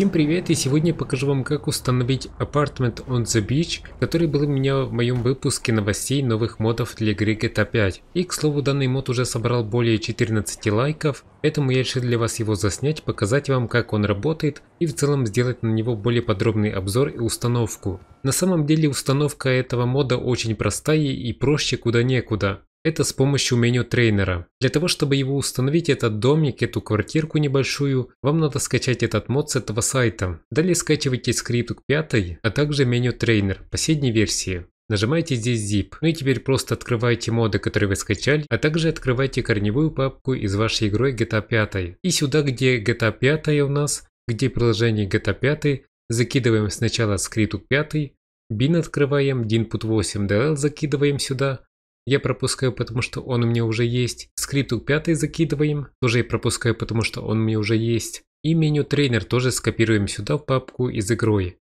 Всем привет и сегодня покажу вам как установить Apartment on the Beach, который был у меня в моем выпуске новостей новых модов для игры GTA 5. И к слову данный мод уже собрал более 14 лайков, поэтому я решил для вас его заснять, показать вам как он работает и в целом сделать на него более подробный обзор и установку. На самом деле установка этого мода очень простая и проще куда некуда. Это с помощью меню трейнера. Для того, чтобы его установить, этот домик, эту квартирку небольшую, вам надо скачать этот мод с этого сайта. Далее скачивайте скрипт к пятой, а также меню трейнер последней версии. Нажимаете здесь zip, ну и теперь просто открываете моды, которые вы скачали, а также открываете корневую папку из вашей игры GTA 5. И сюда, где GTA 5 у нас, где приложение GTA 5, закидываем сначала скрипту 5, bin открываем, dinput 8 DL закидываем сюда, я пропускаю, потому что он у меня уже есть. Скрипту 5 закидываем, тоже я пропускаю, потому что он у меня уже есть. И меню тренер тоже скопируем сюда в папку из игрой.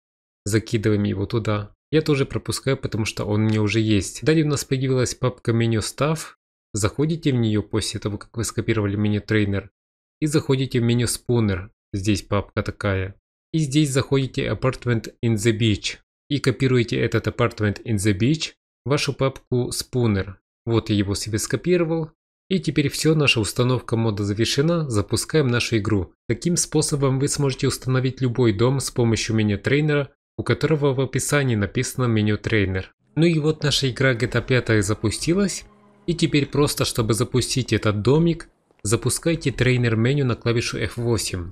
Закидываем его туда. Я тоже пропускаю, потому что он у меня уже есть. Далее у нас появилась папка меню став. Заходите в нее после того, как вы скопировали меню тренер. И заходите в меню спонер. Здесь папка такая. И здесь заходите Apartment in the Beach. И копируете этот Apartment in the Beach вашу папку Spooner. Вот я его себе скопировал. И теперь все, наша установка мода завершена, запускаем нашу игру. Таким способом вы сможете установить любой дом с помощью меню трейнера, у которого в описании написано меню трейнер. Ну и вот наша игра GTA 5 запустилась. И теперь просто, чтобы запустить этот домик, запускайте трейнер меню на клавишу F8.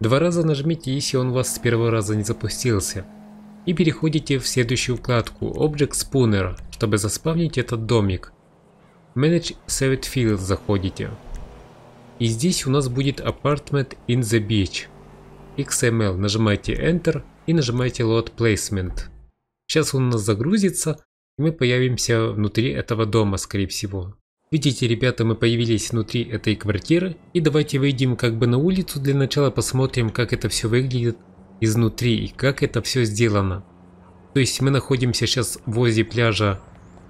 Два раза нажмите, если он у вас с первого раза не запустился и переходите в следующую вкладку Object Spawner, чтобы заспавнить этот домик. Manage Saved Fields заходите. И здесь у нас будет Apartment in the Beach. XML нажимаете Enter и нажимаете Load Placement. Сейчас он у нас загрузится, и мы появимся внутри этого дома, скорее всего. Видите, ребята, мы появились внутри этой квартиры. И давайте выйдем как бы на улицу для начала, посмотрим, как это все выглядит изнутри и как это все сделано. То есть мы находимся сейчас возле пляжа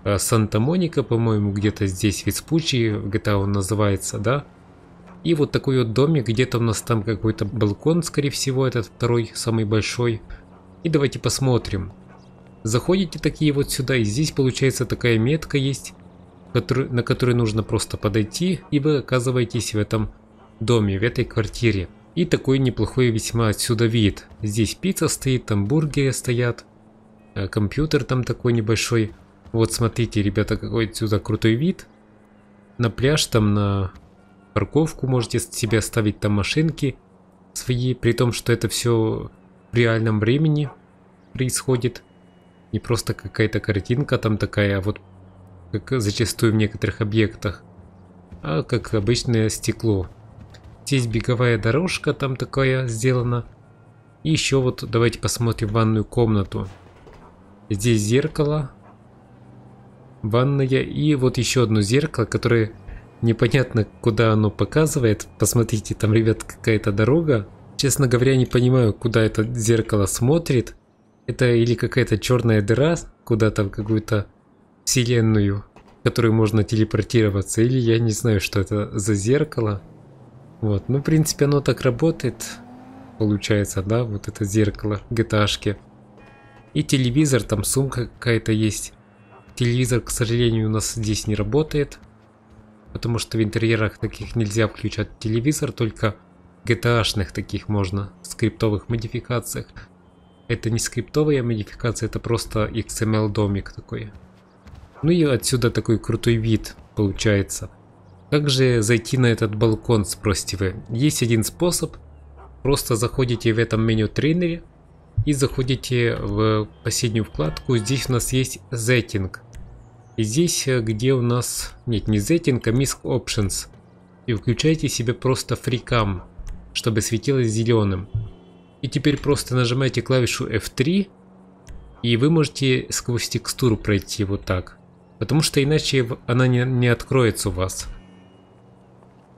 э, Санта-Моника, по-моему, где-то здесь в Веспучи, GTA он называется, да? И вот такой вот домик, где-то у нас там какой-то балкон, скорее всего, этот второй, самый большой. И давайте посмотрим. Заходите такие вот сюда, и здесь получается такая метка есть, который, на которую нужно просто подойти, и вы оказываетесь в этом доме, в этой квартире. И такой неплохой весьма отсюда вид. Здесь пицца стоит, там бургеры стоят. Э, компьютер там такой небольшой. Вот смотрите, ребята, какой отсюда крутой вид. На пляж там, на парковку можете себе оставить там машинки свои. При том, что это все в реальном времени происходит. Не просто какая-то картинка там такая, а вот как зачастую в некоторых объектах. А как обычное стекло. Здесь беговая дорожка там такая сделана. И еще вот давайте посмотрим ванную комнату. Здесь зеркало. Ванная. И вот еще одно зеркало, которое непонятно куда оно показывает. Посмотрите, там, ребят, какая-то дорога. Честно говоря, не понимаю, куда это зеркало смотрит. Это или какая-то черная дыра куда-то в какую-то вселенную, в которую можно телепортироваться, или я не знаю, что это за зеркало. Вот, ну, в принципе, оно так работает, получается, да, вот это зеркало gta И телевизор, там сумка какая-то есть. Телевизор, к сожалению, у нас здесь не работает, потому что в интерьерах таких нельзя включать телевизор, только GTA-шных таких можно, в скриптовых модификациях. Это не скриптовая модификация, это просто XML-домик эм такой. Ну и отсюда такой крутой вид получается. Как же зайти на этот балкон, спросите вы? Есть один способ. Просто заходите в этом меню тренере и заходите в последнюю вкладку. Здесь у нас есть зеттинг. И здесь, э, где у нас... Нет, не зеттинг, а Misc options. И включайте себе просто FreeCam, чтобы светилось зеленым. И теперь просто нажимаете клавишу F3 и вы можете сквозь текстуру пройти вот так. Потому что иначе она не, не откроется у вас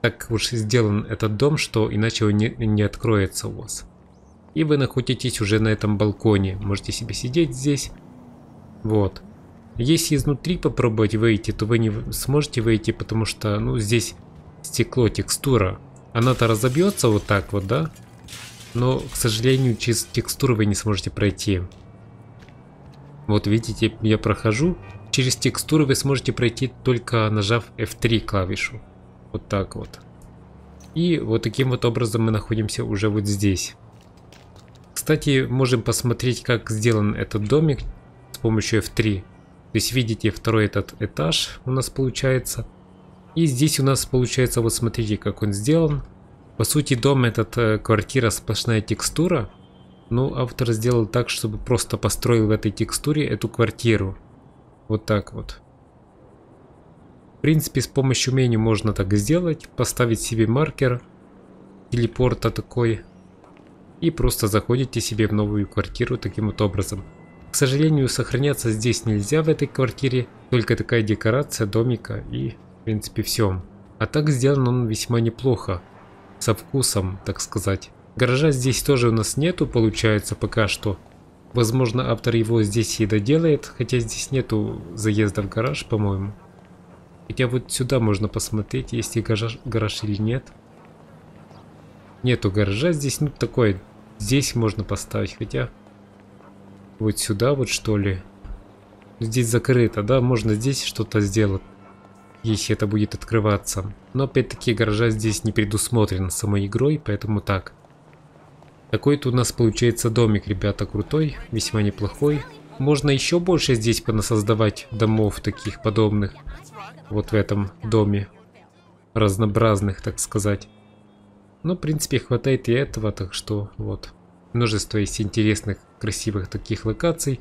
так уж сделан этот дом, что иначе он не, не откроется у вас. И вы находитесь уже на этом балконе, можете себе сидеть здесь. Вот. Если изнутри попробовать выйти, то вы не сможете выйти, потому что, ну, здесь стекло, текстура. Она-то разобьется вот так вот, да? Но, к сожалению, через текстуру вы не сможете пройти. Вот видите, я прохожу. Через текстуру вы сможете пройти только нажав F3 клавишу. Вот так вот. И вот таким вот образом мы находимся уже вот здесь. Кстати, можем посмотреть, как сделан этот домик с помощью F3. То есть видите второй этот этаж у нас получается. И здесь у нас получается, вот смотрите, как он сделан. По сути, дом этот, э, квартира сплошная текстура. Ну, автор сделал так, чтобы просто построил в этой текстуре эту квартиру. Вот так вот. В принципе, с помощью меню можно так сделать. Поставить себе маркер телепорта такой. И просто заходите себе в новую квартиру таким вот образом. К сожалению, сохраняться здесь нельзя в этой квартире. Только такая декорация домика и, в принципе, все. А так сделан он весьма неплохо. Со вкусом, так сказать. Гаража здесь тоже у нас нету, получается, пока что. Возможно, автор его здесь и доделает, хотя здесь нету заезда в гараж, по-моему. Хотя вот сюда можно посмотреть, есть и гараж, гараж или нет. Нету гаража здесь, ну такой, здесь можно поставить, хотя... Вот сюда вот что ли. Здесь закрыто, да, можно здесь что-то сделать, если это будет открываться. Но опять-таки гаража здесь не предусмотрено самой игрой, поэтому так. Такой-то у нас получается домик, ребята, крутой, весьма неплохой. Можно еще больше здесь понасоздавать домов таких подобных. Вот в этом доме. Разнообразных, так сказать. Но, в принципе, хватает и этого, так что вот. Множество есть интересных, красивых таких локаций,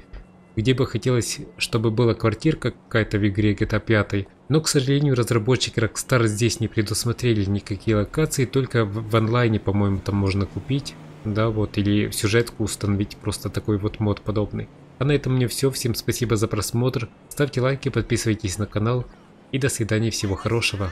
где бы хотелось, чтобы была квартирка какая-то в игре GTA 5. Но, к сожалению, разработчики Rockstar здесь не предусмотрели никакие локации, только в, в онлайне, по-моему, там можно купить. Да, вот, или сюжетку установить, просто такой вот мод подобный. А на этом мне все. Всем спасибо за просмотр. Ставьте лайки, подписывайтесь на канал. И до свидания, всего хорошего.